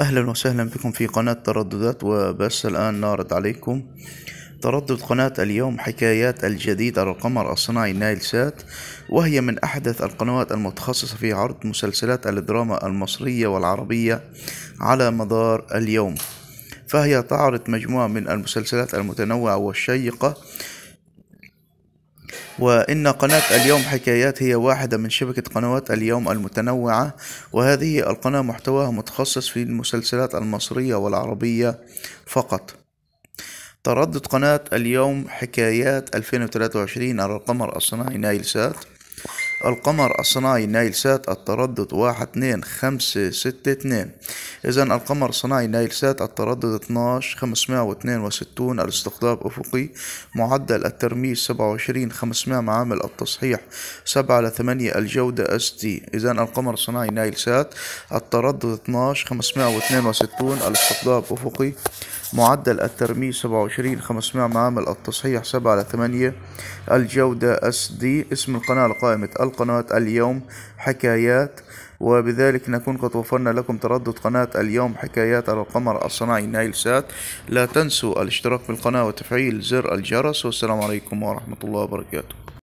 أهلا وسهلا بكم في قناة ترددات وبس الآن نعرض عليكم تردد قناة اليوم حكايات الجديد على القمر الصناعي نايل سات وهي من أحدث القنوات المتخصصة في عرض مسلسلات الدراما المصرية والعربية على مدار اليوم فهي تعرض مجموعة من المسلسلات المتنوعة والشيقة وإن قناة اليوم حكايات هي واحدة من شبكة قنوات اليوم المتنوعة وهذه القناة محتواها متخصص في المسلسلات المصرية والعربية فقط تردد قناة اليوم حكايات 2023 على القمر الصناعي نايل سات القمر الصناعي نايل سات التردد واحد اتنين خمسة ستة اتنين إذا القمر الصناعي نايلسات التردد 12 562 الاستقطاب أفقي معدل الترميز 27 500 معامل التصحيح 7 ل 8 الجودة اس تي إذا القمر الصناعي نايلسات التردد 12 562 الاستقطاب أفقي معدل الترميز 27 500 معامل التصحيح 7 ل 8 الجودة اس دي اسم القناة لقائمة القنوات اليوم حكايات وبذلك نكون قد وفرنا لكم تردد قناة اليوم حكايات على القمر الصناعي نايل سات لا تنسوا الاشتراك في القناة وتفعيل زر الجرس والسلام عليكم ورحمة الله وبركاته